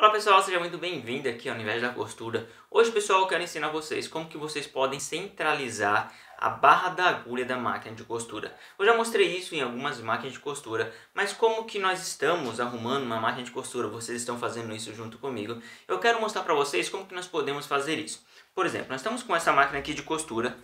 Olá pessoal, seja muito bem-vindo aqui ao Universo da Costura. Hoje pessoal eu quero ensinar vocês como que vocês podem centralizar a barra da agulha da máquina de costura. Eu já mostrei isso em algumas máquinas de costura, mas como que nós estamos arrumando uma máquina de costura, vocês estão fazendo isso junto comigo, eu quero mostrar para vocês como que nós podemos fazer isso. Por exemplo, nós estamos com essa máquina aqui de costura,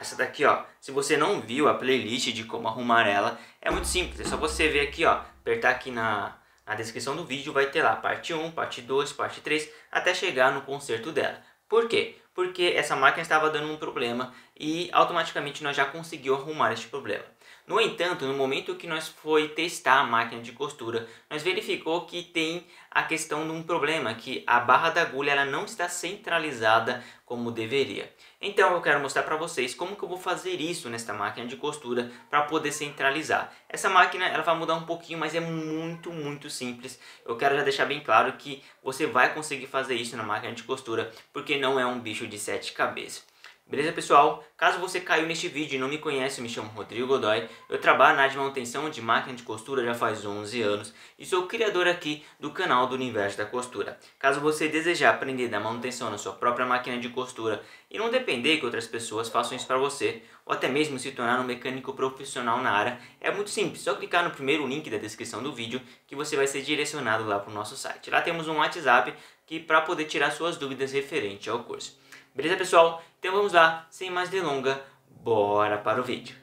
essa daqui ó, se você não viu a playlist de como arrumar ela, é muito simples, é só você ver aqui ó, apertar aqui na a descrição do vídeo vai ter lá parte 1, parte 2, parte 3, até chegar no conserto dela. Por quê? Porque essa máquina estava dando um problema e automaticamente nós já conseguimos arrumar este problema. No entanto, no momento que nós foi testar a máquina de costura, nós verificou que tem a questão de um problema, que a barra da agulha ela não está centralizada como deveria. Então eu quero mostrar para vocês como que eu vou fazer isso nesta máquina de costura para poder centralizar. Essa máquina ela vai mudar um pouquinho, mas é muito, muito simples. Eu quero já deixar bem claro que você vai conseguir fazer isso na máquina de costura, porque não é um bicho de sete cabeças. Beleza, pessoal? Caso você caiu neste vídeo e não me conhece, me chamo Rodrigo Godoy. Eu trabalho na área de manutenção de máquina de costura já faz 11 anos e sou criador aqui do canal do Universo da Costura. Caso você desejar aprender da manutenção na sua própria máquina de costura e não depender que outras pessoas façam isso para você, ou até mesmo se tornar um mecânico profissional na área, é muito simples. Só clicar no primeiro link da descrição do vídeo que você vai ser direcionado lá para o nosso site. Lá temos um WhatsApp que para poder tirar suas dúvidas referente ao curso. Beleza, pessoal? Então vamos lá, sem mais delonga, bora para o vídeo.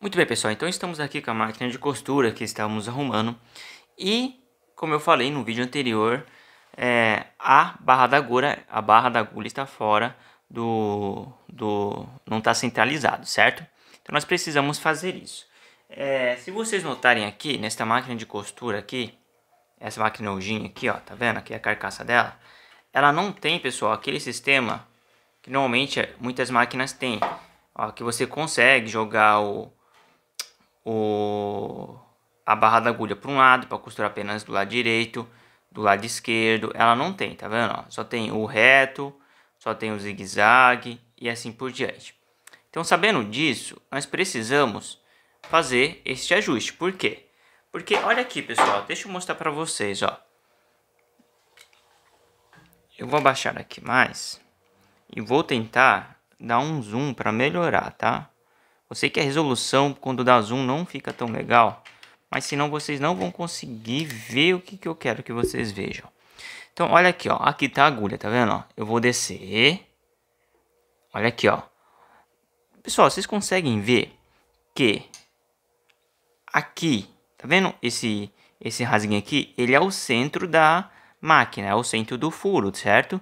Muito bem, pessoal, então estamos aqui com a máquina de costura que estávamos arrumando e, como eu falei no vídeo anterior, é, a barra da agulha, a barra da agulha está fora do, do não está centralizado, certo? Então nós precisamos fazer isso. É, se vocês notarem aqui, nesta máquina de costura aqui, essa máquina aqui, ó, tá vendo? Aqui é a carcaça dela. Ela não tem, pessoal, aquele sistema que normalmente muitas máquinas têm. Ó, que você consegue jogar o, o, a barra da agulha para um lado, para costurar apenas do lado direito, do lado esquerdo. Ela não tem, tá vendo? Ó, só tem o reto, só tem o zigue-zague e assim por diante. Então, sabendo disso, nós precisamos fazer este ajuste. Por quê? Porque, olha aqui, pessoal, deixa eu mostrar para vocês, ó. Eu vou abaixar aqui mais e vou tentar dar um zoom para melhorar, tá? Eu sei que a resolução, quando dá zoom, não fica tão legal, mas senão vocês não vão conseguir ver o que, que eu quero que vocês vejam. Então, olha aqui, ó. Aqui tá a agulha, tá vendo? Ó? Eu vou descer. Olha aqui, ó. Pessoal, vocês conseguem ver que aqui, tá vendo? Esse, esse rasguinho aqui, ele é o centro da máquina, é o centro do furo, certo?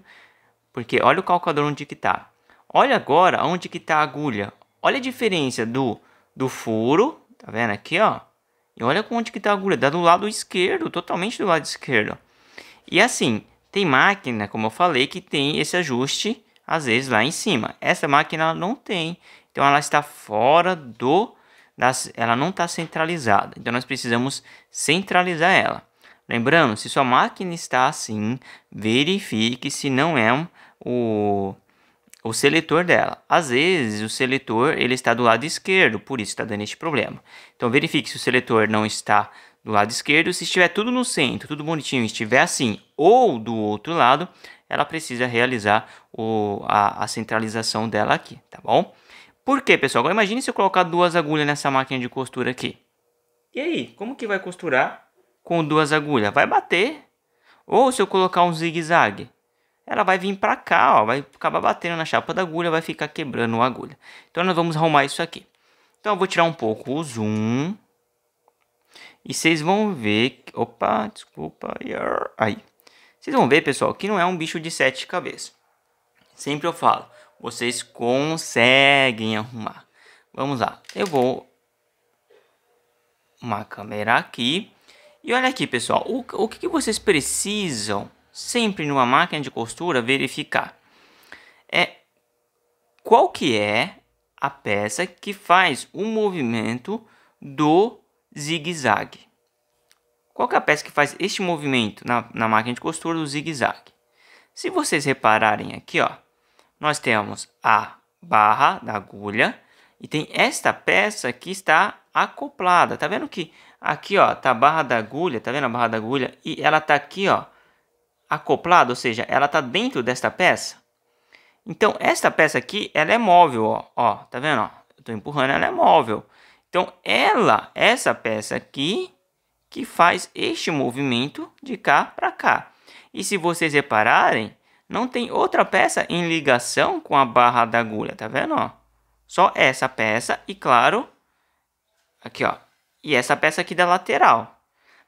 Porque olha o calcador onde que tá. Olha agora onde que tá a agulha. Olha a diferença do, do furo, tá vendo aqui, ó? E olha onde que tá a agulha, dá do lado esquerdo, totalmente do lado esquerdo. E assim, tem máquina, como eu falei, que tem esse ajuste, às vezes, lá em cima. Essa máquina não tem então ela está fora do das, ela não está centralizada. Então nós precisamos centralizar ela. Lembrando, se sua máquina está assim, verifique se não é um, o, o seletor dela. Às vezes o seletor ele está do lado esquerdo, por isso está dando este problema. Então verifique se o seletor não está do lado esquerdo. Se estiver tudo no centro, tudo bonitinho, estiver assim ou do outro lado, ela precisa realizar o, a, a centralização dela aqui, tá bom? Por quê, pessoal? Agora imagine se eu colocar duas agulhas nessa máquina de costura aqui. E aí, como que vai costurar com duas agulhas? Vai bater. Ou se eu colocar um zigue-zague, ela vai vir para cá, ó, vai acabar batendo na chapa da agulha, vai ficar quebrando a agulha. Então nós vamos arrumar isso aqui. Então eu vou tirar um pouco o zoom. E vocês vão ver... Opa, desculpa. Aí. Vocês vão ver, pessoal, que não é um bicho de sete cabeças. Sempre eu falo vocês conseguem arrumar. Vamos lá, eu vou uma câmera aqui. E olha aqui, pessoal, o, o que, que vocês precisam sempre numa máquina de costura verificar é qual que é a peça que faz o movimento do zigue-zague. Qual que é a peça que faz este movimento na, na máquina de costura do zigue-zague? Se vocês repararem aqui, ó, nós temos a barra da agulha e tem esta peça que está acoplada. Tá vendo que aqui, ó, tá a barra da agulha, tá vendo a barra da agulha? E ela tá aqui, ó, acoplada, ou seja, ela tá dentro desta peça. Então, esta peça aqui, ela é móvel, ó, ó tá vendo? Ó, eu tô empurrando, ela é móvel. Então, ela, essa peça aqui, que faz este movimento de cá para cá. E se vocês repararem, não tem outra peça em ligação com a barra da agulha, tá vendo? Ó? Só essa peça e, claro, aqui, ó. E essa peça aqui da lateral.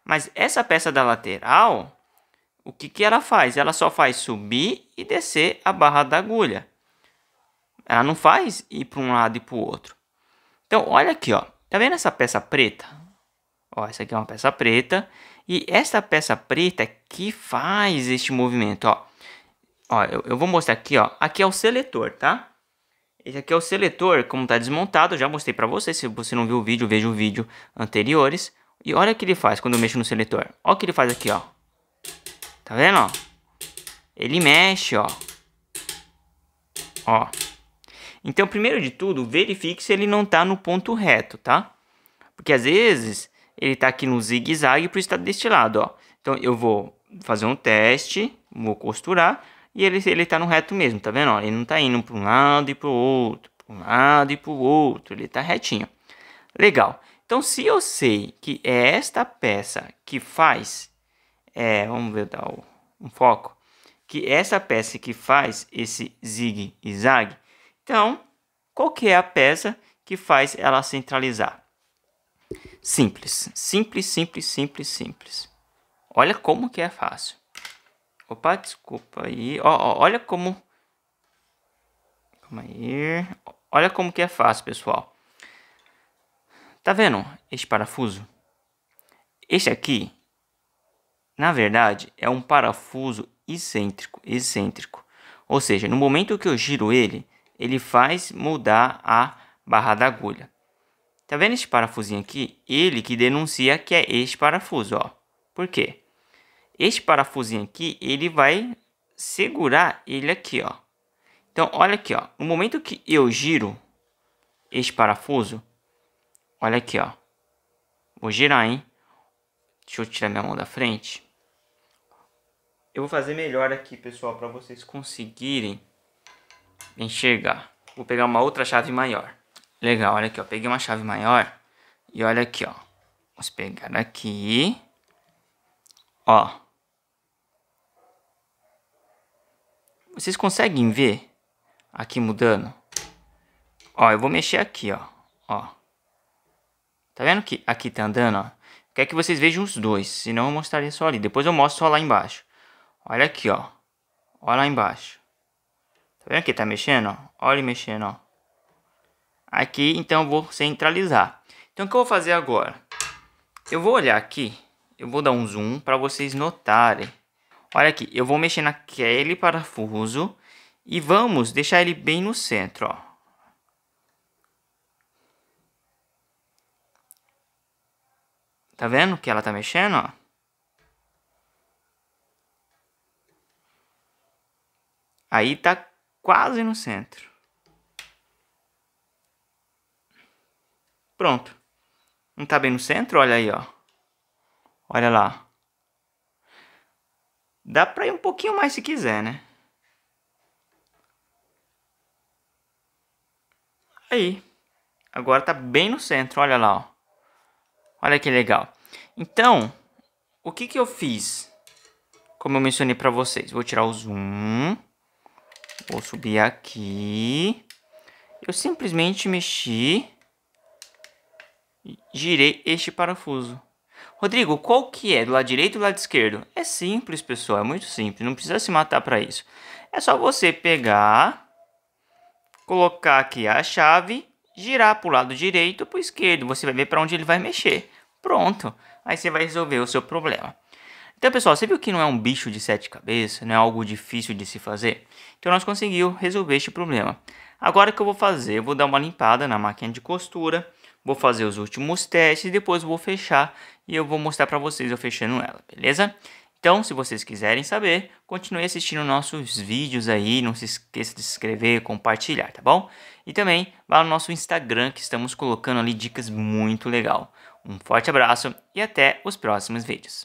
Mas essa peça da lateral, o que, que ela faz? Ela só faz subir e descer a barra da agulha. Ela não faz ir para um lado e para o outro. Então, olha aqui, ó. Tá vendo essa peça preta? Ó, essa aqui é uma peça preta. E essa peça preta é que faz este movimento, ó. Ó, eu, eu vou mostrar aqui, ó. Aqui é o seletor, tá? Esse aqui é o seletor, como está desmontado, eu já mostrei para vocês Se você não viu o vídeo, veja o vídeo anteriores. E olha o que ele faz quando eu mexo no seletor. Olha o que ele faz aqui, ó. Tá vendo, ó? Ele mexe, ó. Ó. Então, primeiro de tudo, verifique se ele não está no ponto reto, tá? Porque às vezes ele está aqui no zigue-zague por estar deste lado, ó. Então, eu vou fazer um teste, vou costurar e ele, ele tá no reto mesmo, tá vendo? Ó, ele não tá indo para um lado e para o outro, para um lado e para o outro. Ele tá retinho. Legal. Então, se eu sei que é esta peça que faz, é, vamos ver, dar um foco, que é essa peça que faz esse zigue-zague, então, qual que é a peça que faz ela centralizar? Simples, simples, simples, simples, simples. Olha como que é fácil. Opa, desculpa aí. Ó, ó, olha como... Calma aí. Olha como que é fácil, pessoal. Tá vendo este parafuso? Este aqui, na verdade, é um parafuso excêntrico, excêntrico. Ou seja, no momento que eu giro ele, ele faz mudar a barra da agulha. Tá vendo este parafusinho aqui? Ele que denuncia que é este parafuso, ó. Por quê? Este parafusinho aqui, ele vai segurar ele aqui, ó. Então, olha aqui, ó. No momento que eu giro este parafuso, olha aqui, ó. Vou girar, hein? Deixa eu tirar minha mão da frente. Eu vou fazer melhor aqui, pessoal, para vocês conseguirem enxergar. Vou pegar uma outra chave maior. Legal, olha aqui, ó. Peguei uma chave maior e olha aqui, ó. Vamos pegar aqui. Ó. Vocês conseguem ver aqui mudando? Ó, eu vou mexer aqui, ó. Ó. Tá vendo que aqui tá andando, ó? Quer que vocês vejam os dois, senão eu mostraria só ali. Depois eu mostro só lá embaixo. Olha aqui, ó. Olha lá embaixo. Tá vendo que tá mexendo, ó? Olha ele mexendo, ó. Aqui, então, eu vou centralizar. Então, o que eu vou fazer agora? Eu vou olhar aqui. Eu vou dar um zoom para vocês notarem Olha aqui, eu vou mexer naquele parafuso e vamos deixar ele bem no centro, ó. Tá vendo que ela tá mexendo, ó? Aí tá quase no centro. Pronto. Não tá bem no centro? Olha aí, ó. Olha lá. Dá pra ir um pouquinho mais se quiser, né? Aí. Agora tá bem no centro, olha lá, ó. Olha que legal. Então, o que que eu fiz? Como eu mencionei pra vocês. Vou tirar o zoom. Vou subir aqui. Eu simplesmente mexi. Girei este parafuso. Rodrigo, qual que é do lado direito ou do lado esquerdo? É simples, pessoal, é muito simples, não precisa se matar para isso. É só você pegar, colocar aqui a chave, girar para o lado direito ou para o esquerdo. Você vai ver para onde ele vai mexer. Pronto, aí você vai resolver o seu problema. Então, pessoal, você viu que não é um bicho de sete cabeças, não é algo difícil de se fazer? Então, nós conseguimos resolver este problema. Agora, o que eu vou fazer? Eu vou dar uma limpada na máquina de costura Vou fazer os últimos testes e depois vou fechar e eu vou mostrar para vocês eu fechando ela, beleza? Então, se vocês quiserem saber, continue assistindo nossos vídeos aí, não se esqueça de se inscrever, compartilhar, tá bom? E também vá no nosso Instagram que estamos colocando ali dicas muito legal. Um forte abraço e até os próximos vídeos.